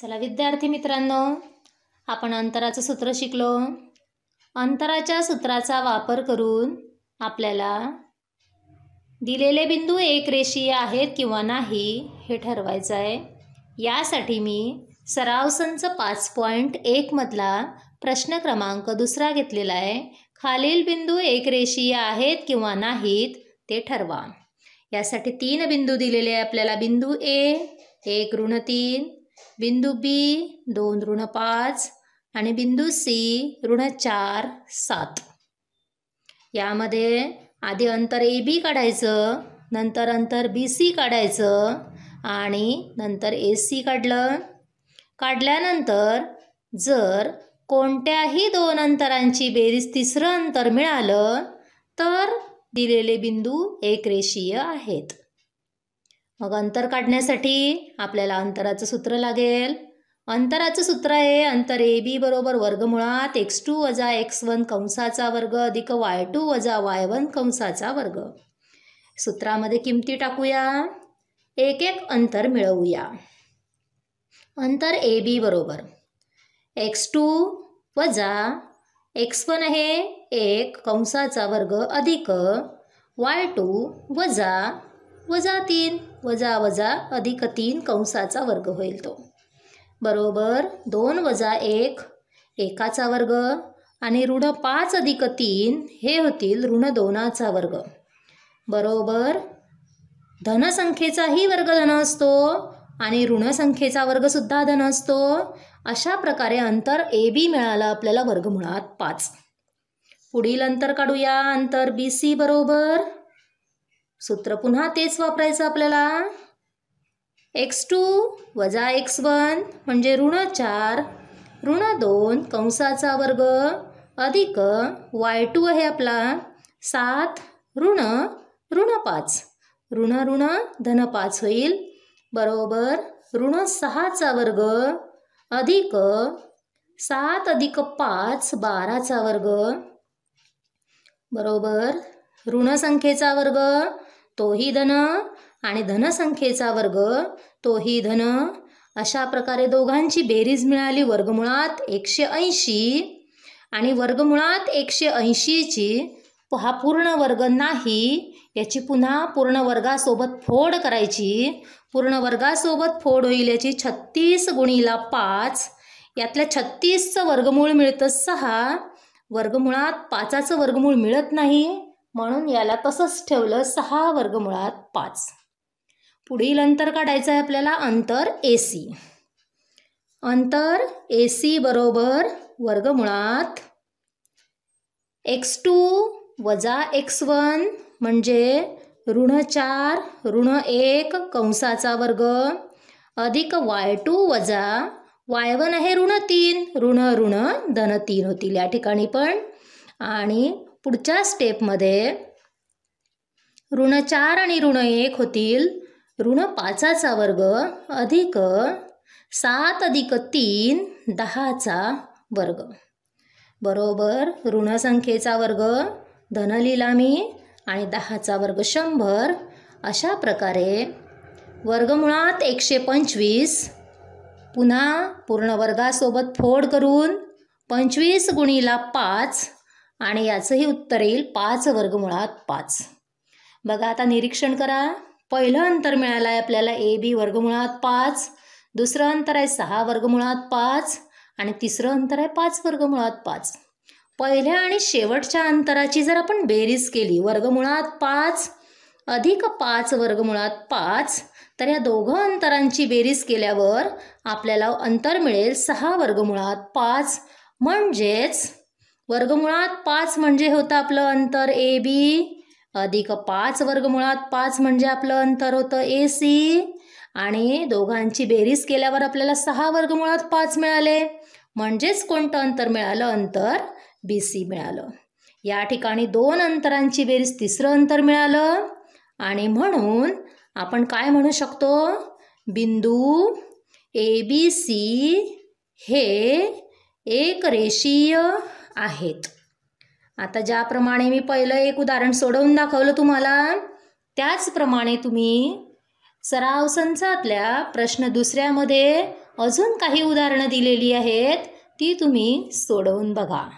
चला विद्यार्थी मित्रांनो आपण अंतराचं सूत्र शिकलो अंतराच्या सूत्राचा वापर करून आपल्याला दिलेले बिंदू एक रेषीय आहेत किंवा नाही हे ठरवायचं आहे यासाठी मी सराव संच पाच पॉईंट एकमधला प्रश्न क्रमांक दुसरा घेतलेला आहे खालील बिंदू एक रेषीय आहेत किंवा नाहीत ते ठरवा यासाठी तीन बिंदू दिलेले आपल्याला बिंदू ए एक ऋण तीन बिंदू बी दोन ऋण पाच आणि बिंदू सी ऋण चार सात यामध्ये आधी अंतर ए बी काढायचं नंतर अंतर बी सी काढायचं आणि नंतर ए सी काढलं काढल्यानंतर जर कोणत्याही दोन अंतरांची बेरीज तिसरं अंतर मिळालं तर दिलेले बिंदू एक रेषीय आहेत मग अंतर काढण्यासाठी आपल्याला अंतराचं सूत्र लागेल अंतराचं सूत्र आहे अंतर ए बी बरोबर मुळात एक्स टू वजा एक्स वन कंसाचा वर्ग अधिक वाय टू वजा वाय वन कंसाचा वर्ग सूत्रामध्ये किमती टाकूया एक एक अंतर मिळवूया अंतर ए बी बरोबर एक्स टू वजा एक्स वन आहे एक कंसाचा वर्ग अधिक वाय टू वजा वजा तीन वजा वजा अधिक तीन कंसाचा वर्ग होईल तो बरोबर दोन वजा एक एकाचा वर्ग आणि ऋण पाच अधिक तीन हे होतील ऋण दोनाचा वर्ग बरोबर धनसंख्येचाही वर्ग धन असतो आणि ऋणसंख्येचा वर्गसुद्धा धन असतो अशा प्रकारे अंतर ए बी मिळालं आपल्याला वर्गमुळात पाच पुढील अंतर काढूया अंतर बी सी बरोबर सूत्र पुन्हा तेच वापरायचं आपल्याला एक्स टू वजा एक्स वन म्हणजे ऋण चार ऋण दोन कंसाचा वर्ग अधिक वाय टू आहे आपला सात ऋण ऋण पाच ऋण ऋण धन पाच होईल बरोबर ऋण सहाचा वर्ग अधिक सात अधिक पाच बाराचा वर्ग बरोबर ऋणसंख्येचा वर्ग तोही धन आणि धनसंख्येचा वर्ग तोही धन अशा प्रकारे दोघांची बेरीज मिळाली वर्गमुळात एकशे ऐंशी आणि वर्गमुळात एकशे ऐंशीची हा पूर्ण वर्ग नाही याची पुन्हा पूर्ण वर्गासोबत फोड करायची पूर्ण वर्गासोबत फोड होईल याची छत्तीस गुणीला पाच यातल्या छत्तीसचं वर्गमूळ मिळतं सहा वर्गमुळात पाचाचं वर्गमूळ मिळत नाही म्हणून याला तसंच ठेवलं सहा वर्गमुळात पाच पुढील अंतर काढायचं आहे आपल्याला अंतर ए सी अंतर ए सी बरोबर वर्गमुळात एक्स टू वजा एक्स वन म्हणजे ऋण चार ऋण एक कंसाचा वर्ग अधिक वाय टू वजा वाय वन आहे ऋण तीन ऋण ऋण धन तीन होतील या ठिकाणी पण आणि पुढच्या स्टेपमध्ये ऋण चार आणि ऋण एक होतील ऋण पाचाचा वर्ग अधिक सात अधिक तीन दहाचा वर्ग बरोबर ऋणसंख्येचा वर्ग धनलिलामी आणि दहाचा वर्ग शंभर अशा प्रकारे वर्गमुळात एकशे पंचवीस पुन्हा पूर्ण वर्गासोबत फोड करून पंचवीस गुणीला पाच आणि याचंही उत्तर येईल पाच वर्गमुळात पाच बघा आता निरीक्षण करा पहिलं अंतर मिळालं आहे आपल्याला ए बी वर्गमुळात पाच दुसरं अंतर आहे सहा वर्गमुळात पाच आणि तिसरं अंतर आहे पाच वर्गमुळात पाच पहिल्या आणि शेवटच्या अंतराची जर आपण बेरीज केली वर्गमुळात पाच अधिक पाच वर्गमुळात पाच तर या दोघं अंतरांची बेरीज केल्यावर आपल्याला अंतर मिळेल सहा वर्गमुळात पाच म्हणजेच वर्गमुळात पाच म्हणजे होतं आपलं अंतर ए बी अधिक पाच वर्गमुळात पाच म्हणजे आपलं अंतर होतं ए सी आणि दोघांची बेरीज केल्यावर आपल्याला सहा वर्गमुळात पाच मिळाले म्हणजेच कोणतं अंतर मिळालं अंतर बी सी मिळालं या ठिकाणी दोन अंतरांची बेरीज तिसरं अंतर मिळालं आणि म्हणून आपण काय म्हणू शकतो बिंदू ए बी सी हे एक रेषीय आहेत आता ज्याप्रमाणे मी पहिलं एक उदाहरण सोडवून दाखवलं तुम्हाला त्याचप्रमाणे तुम्ही सराव संचातल्या प्रश्न दुसऱ्यामध्ये अजून काही उदाहरणं दिलेली आहेत ती तुम्ही सोडवून बघा